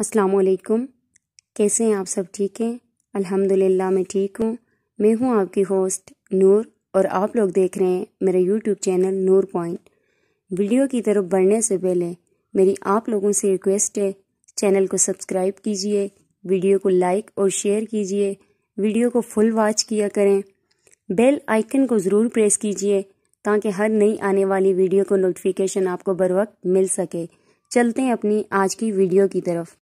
अस्सलाम वालेकुम कैसे हैं आप सब ठीक हैं अल्हम्दुलिल्लाह मैं ठीक हूँ मैं हूँ आपकी होस्ट नूर और आप लोग देख रहे हैं मेरा YouTube channel Noor point video की तरफ बढ़ने से पहले मेरी आप लोगों से रिक्वेस्ट है चैनल को सब्सक्राइब कीजिए वीडियो को लाइक और शेयर कीजिए वीडियो को फुल वॉच किया करें बेल आइकन को ज़रूर प्रेस कीजिए ताकि हर नई आने वाली वीडियो को नोटिफिकेशन आपको बर वक्त मिल सके चलते हैं अपनी आज की वीडियो की तरफ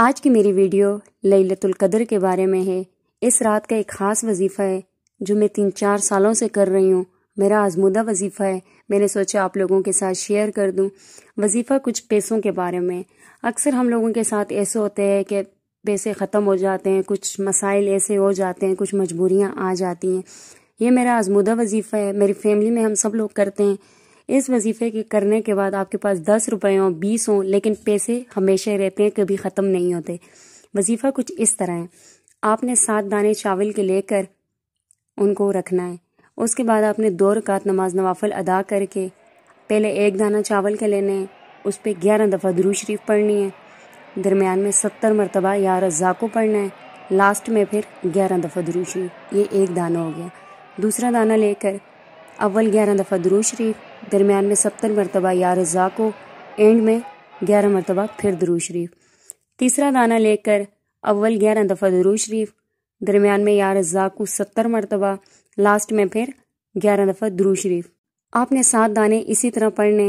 आज की मेरी वीडियो लैलतुल कदर के बारे में है इस रात का एक ख़ास वजीफ़ा है जो मैं तीन चार सालों से कर रही हूँ मेरा आजमूदा वजीफ़ा है मैंने सोचा आप लोगों के साथ शेयर कर दूँ वजीफ़ा कुछ पैसों के बारे में अक्सर हम लोगों के साथ ऐसे होते हैं कि पैसे ख़त्म हो जाते हैं कुछ मसाइल ऐसे हो जाते हैं कुछ मजबूरियाँ आ जाती हैं ये मेरा आजमूदा वजीफ़ा है मेरी फैमिली में हम सब लोग करते हैं इस वजीफे के करने के बाद आपके पास दस रुपये हों बीस हों लेकिन पैसे हमेशा रहते हैं कभी ख़त्म नहीं होते वजीफ़ा कुछ इस तरह है आपने सात दाने चावल के लेकर उनको रखना है उसके बाद आपने दो रकात नमाज नवाफल अदा करके पहले एक दाना चावल के लेने हैं उस पर ग्यारह दफ़ा दरू शरीफ पढ़नी है दरमियान में सत्तर मरतबा या को पढ़ना है लास्ट में फिर ग्यारह दफ़ा दरू शरीफ ये एक दाना हो गया दूसरा दाना लेकर अव्वल ग्यारह दफ़ा दरू शरीफ दरमियान में सत्तर मरतबा या रज़ा को एंड में ग्यारह मरतबा फिर दरू शरीफ तीसरा दाना लेकर अव्वल ग्यारह दफ़ा दरू शरीफ दरमियान में यार रज़ा को सत्तर मरतबा लास्ट में फिर ग्यारह दफ़ा दरू शरीफ आपने सात दाने इसी तरह पढ़ने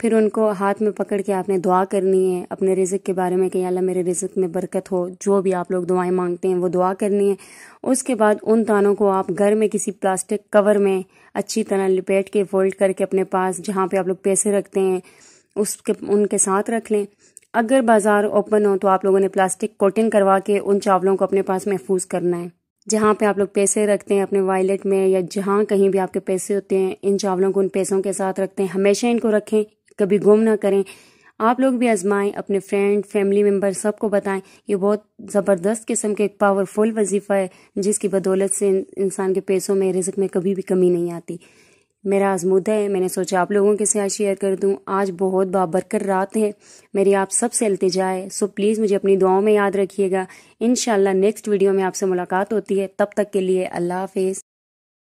फिर उनको हाथ में पकड़ के आपने दुआ करनी है अपने रिज़क के बारे में कि अल्लाह मेरे रिज़क में बरकत हो जो भी आप लोग दुआएं मांगते हैं वो दुआ करनी है उसके बाद उन दानों को आप घर में किसी प्लास्टिक कवर में अच्छी तरह लपेट के फोल्ड करके अपने पास जहाँ पे आप लोग पैसे रखते हैं उसके उनके साथ रख लें अगर बाज़ार ओपन हो तो आप लोगों ने प्लास्टिक कोटिंग करवा के उन चावलों को अपने पास महफूज करना है जहाँ पे आप लोग पैसे रखते हैं अपने वॉलेट में या जहाँ कहीं भी आपके पैसे होते हैं इन चावलों को उन पैसों के साथ रखते हैं हमेशा इनको रखें कभी गुम ना करें आप लोग भी आजमाएं अपने फ्रेंड फैमिली मेम्बर सबको बताएं ये बहुत ज़बरदस्त किस्म के एक पावरफुल वजीफ़ा है जिसकी बदौलत से इंसान के पैसों में रिजक में कभी भी कमी नहीं आती मेरा आजमूदा है मैंने सोचा आप लोगों के साथ शेयर कर दूं आज बहुत बाबरकर रात है मेरी आप सब से अल्तजा है सो प्लीज़ मुझे अपनी दुआओं में याद रखिएगा इन नेक्स्ट वीडियो में आपसे मुलाकात होती है तब तक के लिए अल्लाह हाफिज़